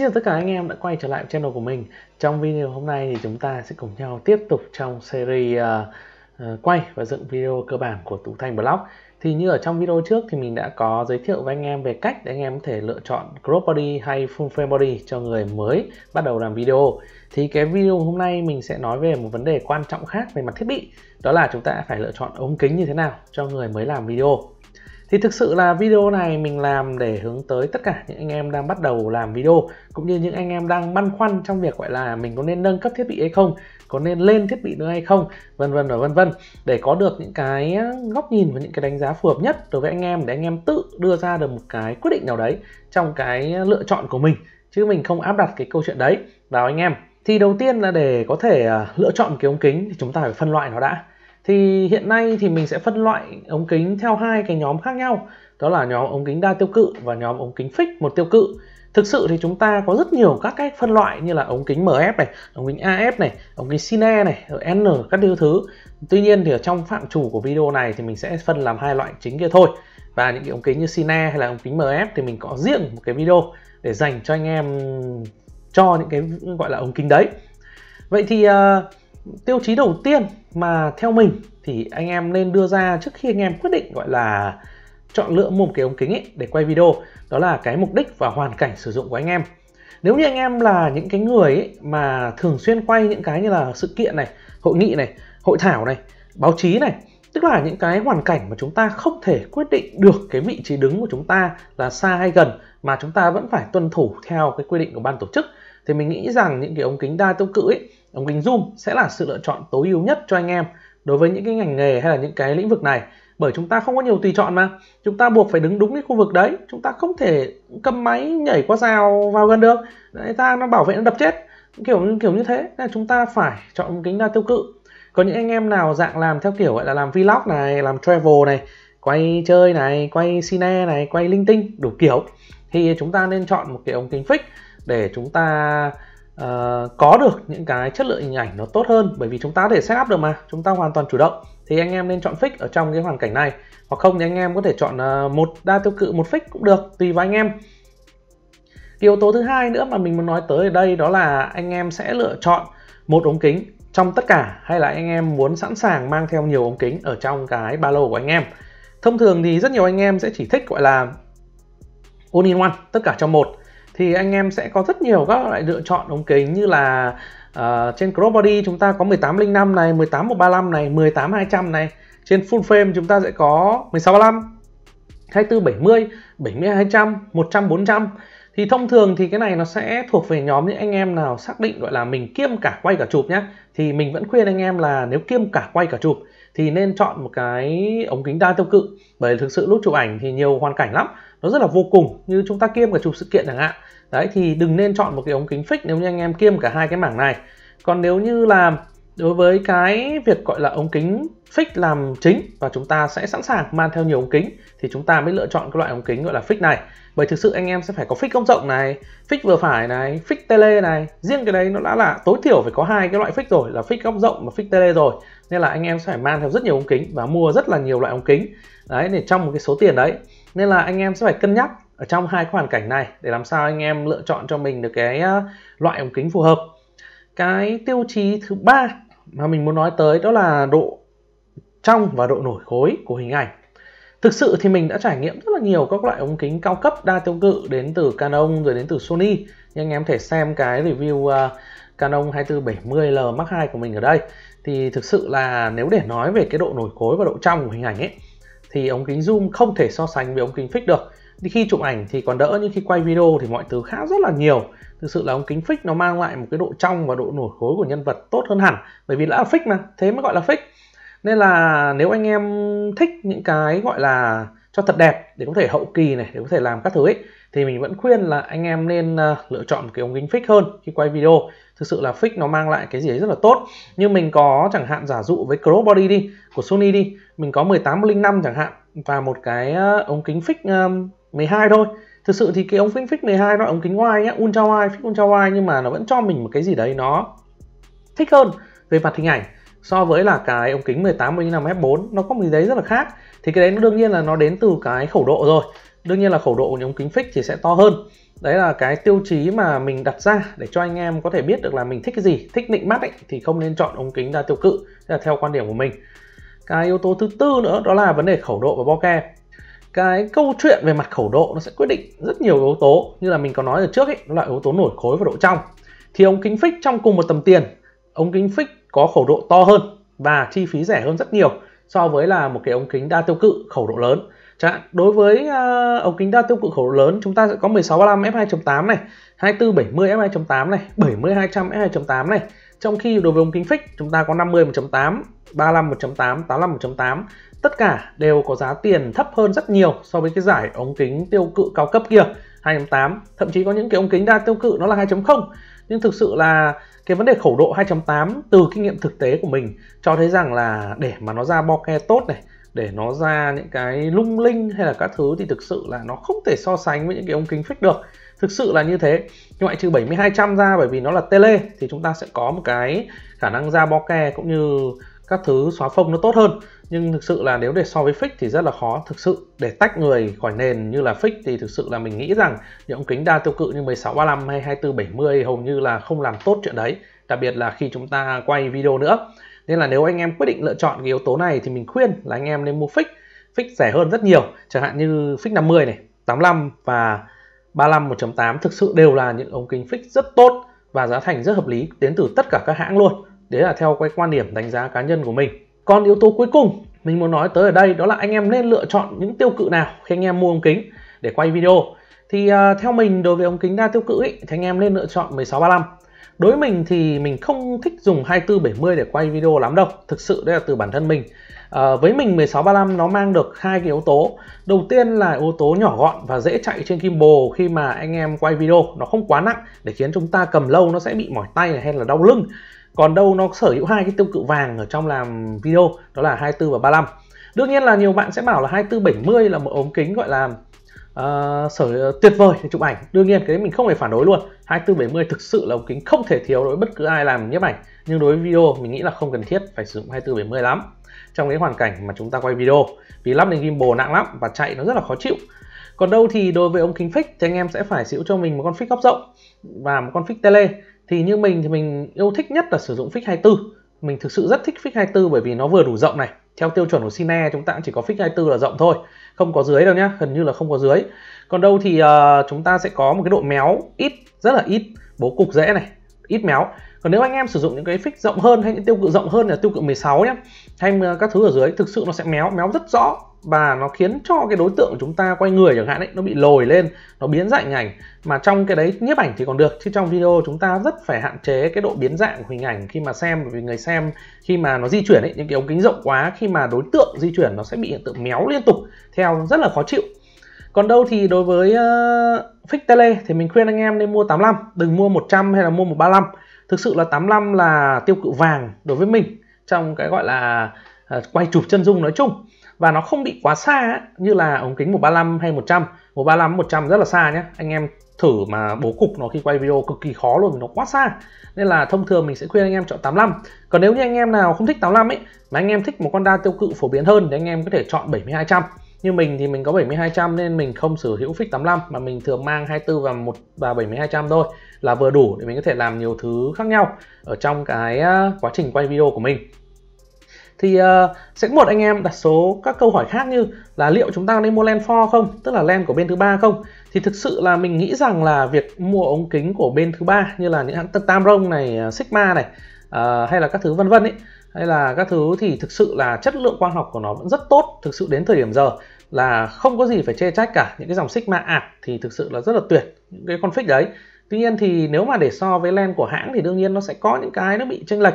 Xin chào tất cả anh em đã quay trở lại channel của mình Trong video hôm nay thì chúng ta sẽ cùng nhau tiếp tục trong series uh, uh, quay và dựng video cơ bản của Tú Thành Blog Thì như ở trong video trước thì mình đã có giới thiệu với anh em về cách để anh em có thể lựa chọn crop body hay full frame body cho người mới bắt đầu làm video Thì cái video hôm nay mình sẽ nói về một vấn đề quan trọng khác về mặt thiết bị Đó là chúng ta phải lựa chọn ống kính như thế nào cho người mới làm video thì thực sự là video này mình làm để hướng tới tất cả những anh em đang bắt đầu làm video cũng như những anh em đang băn khoăn trong việc gọi là mình có nên nâng cấp thiết bị hay không có nên lên thiết bị nữa hay không vân vân và vân vân để có được những cái góc nhìn và những cái đánh giá phù hợp nhất đối với anh em để anh em tự đưa ra được một cái quyết định nào đấy trong cái lựa chọn của mình chứ mình không áp đặt cái câu chuyện đấy vào anh em thì đầu tiên là để có thể à, lựa chọn cái ống kính thì chúng ta phải phân loại nó đã thì hiện nay thì mình sẽ phân loại ống kính theo hai cái nhóm khác nhau đó là nhóm ống kính đa tiêu cự và nhóm ống kính fix một tiêu cự thực sự thì chúng ta có rất nhiều các cách phân loại như là ống kính MF này ống kính AF này ống kính Cine này N các thứ thứ tuy nhiên thì ở trong phạm chủ của video này thì mình sẽ phân làm hai loại chính kia thôi và những cái ống kính như Cine hay là ống kính MF thì mình có riêng một cái video để dành cho anh em cho những cái gọi là ống kính đấy vậy thì uh, tiêu chí đầu tiên mà theo mình thì anh em nên đưa ra trước khi anh em quyết định gọi là chọn lựa mua một cái ống kính ấy để quay video đó là cái mục đích và hoàn cảnh sử dụng của anh em nếu như anh em là những cái người ấy mà thường xuyên quay những cái như là sự kiện này hội nghị này hội thảo này báo chí này tức là những cái hoàn cảnh mà chúng ta không thể quyết định được cái vị trí đứng của chúng ta là xa hay gần mà chúng ta vẫn phải tuân thủ theo cái quy định của ban tổ chức thì mình nghĩ rằng những cái ống kính đa tiêu cự ấy ống kính zoom sẽ là sự lựa chọn tối ưu nhất cho anh em đối với những cái ngành nghề hay là những cái lĩnh vực này bởi chúng ta không có nhiều tùy chọn mà chúng ta buộc phải đứng đúng cái khu vực đấy chúng ta không thể cầm máy nhảy qua rào vào gần được người ta nó bảo vệ nó đập chết kiểu kiểu như thế là chúng ta phải chọn một kính đa tiêu cự có những anh em nào dạng làm theo kiểu gọi là làm vlog này làm travel này quay chơi này quay cine này quay linh tinh đủ kiểu thì chúng ta nên chọn một cái ống kính fix để chúng ta Ờ, có được những cái chất lượng hình ảnh nó tốt hơn bởi vì chúng ta có thể setup được mà chúng ta hoàn toàn chủ động thì anh em nên chọn fix ở trong cái hoàn cảnh này hoặc không thì anh em có thể chọn uh, một đa tiêu cự một fix cũng được tùy vào anh em cái yếu tố thứ hai nữa mà mình muốn nói tới ở đây đó là anh em sẽ lựa chọn một ống kính trong tất cả hay là anh em muốn sẵn sàng mang theo nhiều ống kính ở trong cái ba lô của anh em thông thường thì rất nhiều anh em sẽ chỉ thích gọi là all in one tất cả trong một thì anh em sẽ có rất nhiều các loại lựa chọn ống kính như là uh, trên crop body chúng ta có 1805 này, 18135 này, 18200 này. Trên full frame chúng ta sẽ có 1635, 2470, 70200, 100 400. Thì thông thường thì cái này nó sẽ thuộc về nhóm những anh em nào xác định gọi là mình kiêm cả quay cả chụp nhé Thì mình vẫn khuyên anh em là nếu kiêm cả quay cả chụp thì nên chọn một cái ống kính đa tiêu cự bởi thực sự lúc chụp ảnh thì nhiều hoàn cảnh lắm nó rất là vô cùng như chúng ta kiêm cả chụp sự kiện chẳng hạn đấy thì đừng nên chọn một cái ống kính fix nếu như anh em kiêm cả hai cái mảng này còn nếu như là đối với cái việc gọi là ống kính fix làm chính và chúng ta sẽ sẵn sàng mang theo nhiều ống kính thì chúng ta mới lựa chọn cái loại ống kính gọi là fix này bởi thực sự anh em sẽ phải có fix góc rộng này fix vừa phải này fix tele này riêng cái đấy nó đã là tối thiểu phải có hai cái loại fix rồi là fix góc rộng và fix tele rồi nên là anh em sẽ phải mang theo rất nhiều ống kính và mua rất là nhiều loại ống kính đấy để trong một cái số tiền đấy nên là anh em sẽ phải cân nhắc ở trong hai cái hoàn cảnh này để làm sao anh em lựa chọn cho mình được cái loại ống kính phù hợp cái tiêu chí thứ ba mà mình muốn nói tới đó là độ trong và độ nổi khối của hình ảnh thực sự thì mình đã trải nghiệm rất là nhiều các loại ống kính cao cấp đa tiêu cự đến từ Canon rồi đến từ Sony nhưng anh em thể xem cái review uh, Canon 2470L Mark II của mình ở đây thì thực sự là nếu để nói về cái độ nổi khối và độ trong của hình ảnh ấy thì ống kính zoom không thể so sánh với ống kính fix được thì khi chụp ảnh thì còn đỡ nhưng khi quay video thì mọi thứ khác rất là nhiều thực sự là ống kính fix nó mang lại một cái độ trong và độ nổi khối của nhân vật tốt hơn hẳn bởi vì đã là fix mà thế mới gọi là fix nên là nếu anh em thích những cái gọi là cho thật đẹp để có thể hậu kỳ này để có thể làm các thứ ấy thì mình vẫn khuyên là anh em nên ờ, lựa chọn một cái ống kính fix hơn khi quay video thực sự là fix nó mang lại cái gì đấy rất là tốt như mình có chẳng hạn giả dụ với crop body đi của Sony đi mình có 18 05 chẳng hạn và một cái ờ, ống kính fix 12 ờ, thôi thực sự thì cái ống kính fix 12 nó ống kính wide nhá ultra wide fix ultra wide nhưng mà nó vẫn cho mình một cái gì đấy nó thích hơn về mặt hình ảnh so với là cái ống kính 18 mm f4 nó có một cái đấy rất là khác thì cái đấy nó đương nhiên là nó đến từ cái khẩu độ rồi đương nhiên là khẩu độ của những kính fix thì sẽ to hơn đấy là cái tiêu chí mà mình đặt ra để cho anh em có thể biết được là mình thích cái gì thích nịnh mắt ấy, thì không nên chọn ống kính đa tiêu cự là theo quan điểm của mình cái yếu tố thứ tư nữa đó là vấn đề khẩu độ và bokeh. cái câu chuyện về mặt khẩu độ nó sẽ quyết định rất nhiều yếu tố như là mình có nói ở trước ấy là yếu tố nổi khối và độ trong thì ống kính fix trong cùng một tầm tiền ống kính fix có khẩu độ to hơn và chi phí rẻ hơn rất nhiều so với là một cái ống kính đa tiêu cự khẩu độ lớn Chẳng hạn, đối với uh, ống kính đa tiêu cự khẩu lớn chúng ta sẽ có 1635 f2.8 này, 2470 f2.8 này, 70200 f2.8 này. Trong khi đối với ống kính fix chúng ta có 50 1.8, 35 1.8, 85 1.8. Tất cả đều có giá tiền thấp hơn rất nhiều so với cái giải ống kính tiêu cự cao cấp kia 2.8, thậm chí có những cái ống kính đa tiêu cự nó là 2.0. Nhưng thực sự là cái vấn đề khẩu độ 2.8 từ kinh nghiệm thực tế của mình cho thấy rằng là để mà nó ra bokeh tốt này để nó ra những cái lung linh hay là các thứ thì thực sự là nó không thể so sánh với những cái ống kính fix được thực sự là như thế ngoại trừ 7200 ra bởi vì nó là tele thì chúng ta sẽ có một cái khả năng ra bokeh cũng như các thứ xóa phông nó tốt hơn nhưng thực sự là nếu để so với fix thì rất là khó thực sự để tách người khỏi nền như là fix thì thực sự là mình nghĩ rằng những ống kính đa tiêu cự như 1635 hay 2470 hầu như là không làm tốt chuyện đấy đặc biệt là khi chúng ta quay video nữa nên là nếu anh em quyết định lựa chọn cái yếu tố này thì mình khuyên là anh em nên mua fix fix rẻ hơn rất nhiều chẳng hạn như fix 50 này 85 và 35 1.8 thực sự đều là những ống kính fix rất tốt và giá thành rất hợp lý đến từ tất cả các hãng luôn đấy là theo cái quan điểm đánh giá cá nhân của mình còn yếu tố cuối cùng mình muốn nói tới ở đây đó là anh em nên lựa chọn những tiêu cự nào khi anh em mua ống kính để quay video thì uh, theo mình đối với ống kính đa tiêu cự ấy, thì anh em nên lựa chọn 1635 đối với mình thì mình không thích dùng 2470 để quay video lắm đâu thực sự đây là từ bản thân mình à, với mình 1635 nó mang được hai cái yếu tố đầu tiên là yếu tố nhỏ gọn và dễ chạy trên gimbal khi mà anh em quay video nó không quá nặng để khiến chúng ta cầm lâu nó sẽ bị mỏi tay hay là đau lưng còn đâu nó sở hữu hai cái tiêu cự vàng ở trong làm video đó là 24 và 35 đương nhiên là nhiều bạn sẽ bảo là 2470 là một ống kính gọi là uh, sở ờ, tuyệt vời để chụp ảnh đương nhiên cái mình không hề phản đối luôn 2470 thực sự là ống kính không thể thiếu đối với bất cứ ai làm nhiếp ảnh nhưng đối với video mình nghĩ là không cần thiết phải sử dụng 2470 lắm trong cái hoàn cảnh mà chúng ta quay video vì lắp lên gimbal nặng lắm và chạy nó rất là khó chịu còn đâu thì đối với ống kính fix thì anh em sẽ phải sử cho mình một con fix góc rộng và một con fix tele thì như mình thì mình yêu thích nhất là sử dụng fix 24 mình thực sự rất thích fix 24 bởi vì nó vừa đủ rộng này theo tiêu chuẩn của Cine chúng ta cũng chỉ có fix 24 là rộng thôi không có dưới đâu nhá gần như là không có dưới còn đâu thì uh, chúng ta sẽ có một cái độ méo ít rất là ít bố cục dễ này ít méo còn nếu anh em sử dụng những cái fix rộng hơn hay những tiêu cự rộng hơn là tiêu cự 16 nhé hay các thứ ở dưới thực sự nó sẽ méo méo rất rõ và nó khiến cho cái đối tượng của chúng ta quay người chẳng hạn ấy nó bị lồi lên nó biến dạng hình ảnh mà trong cái đấy nhiếp ảnh thì còn được chứ trong video chúng ta rất phải hạn chế cái độ biến dạng của hình ảnh khi mà xem vì người xem khi mà nó di chuyển ấy những cái ống kính rộng quá khi mà đối tượng di chuyển nó sẽ bị hiện tượng méo liên tục theo rất là khó chịu còn đâu thì đối với uh, fix tele thì mình khuyên anh em nên mua 85 đừng mua 100 hay là mua 135 thực sự là 85 là tiêu cự vàng đối với mình trong cái gọi là ờ, quay chụp chân dung nói chung và nó không bị quá xa như là ống kính 135 hay 100 135 100 rất là xa nhé anh em thử mà bố cục nó khi quay video cực kỳ khó luôn nó quá xa nên là thông thường mình sẽ khuyên anh em chọn 85 còn nếu như anh em nào không thích 85 ấy mà anh em thích một con đa tiêu cự phổ biến hơn thì anh em có thể chọn 7200 như mình thì mình có 7200 nên mình không sở hữu fix 85 mà mình thường mang 24 và 1 và 7200 thôi là vừa đủ để mình có thể làm nhiều thứ khác nhau ở trong cái à, quá trình quay video của mình thì uh, sẽ có một anh em đặt số các câu hỏi khác như là liệu chúng ta nên mua len for không tức là len của bên thứ ba không thì thực sự là mình nghĩ rằng là việc mua ống kính của bên thứ ba như là những hãng Tamron này à, Sigma này Ờ, hay là các thứ vân vân ấy hay là các thứ thì thực sự là chất lượng quang học của nó vẫn rất tốt thực sự đến thời điểm giờ là không có gì phải chê trách cả những cái dòng sigma ạt thì thực sự là rất là tuyệt những cái config đấy tuy nhiên thì nếu mà để so với len của hãng thì đương nhiên nó sẽ có những cái nó bị chênh lệch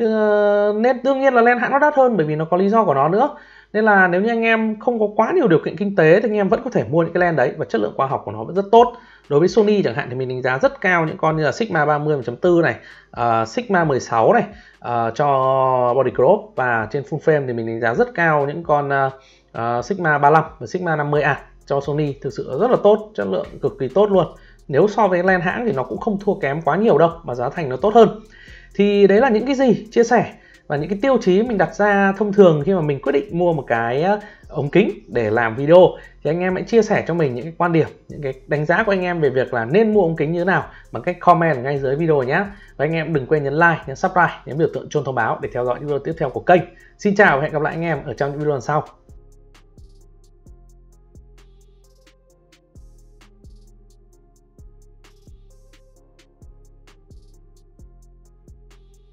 ờ, nên đương nhiên là len hãng nó đắt hơn bởi vì nó có lý do của nó nữa nên là nếu như anh em không có quá nhiều điều kiện kinh tế thì anh em vẫn có thể mua những cái len đấy và chất lượng khoa học của nó vẫn rất tốt đối với Sony chẳng hạn thì mình đánh giá rất cao những con như là Sigma 30.4 này uh, Sigma 16 này uh, cho body crop và trên full frame thì mình đánh giá rất cao những con uh, uh, Sigma 35 và Sigma 50A cho Sony thực sự rất là tốt chất lượng cực kỳ tốt luôn nếu so với len hãng thì nó cũng không thua kém quá nhiều đâu mà giá thành nó tốt hơn thì đấy là những cái gì chia sẻ và những cái tiêu chí mình đặt ra thông thường khi mà mình quyết định mua một cái ờ, ống kính để làm video thì anh em hãy chia sẻ cho mình những cái quan điểm những cái đánh giá của anh em về việc là nên mua ống kính như thế nào bằng cách comment ngay dưới video nhé và anh em đừng quên nhấn like nhấn subscribe nhấn biểu tượng chuông thông báo để theo dõi những video tiếp theo của kênh xin chào và hẹn gặp lại anh em ở trong những video lần sau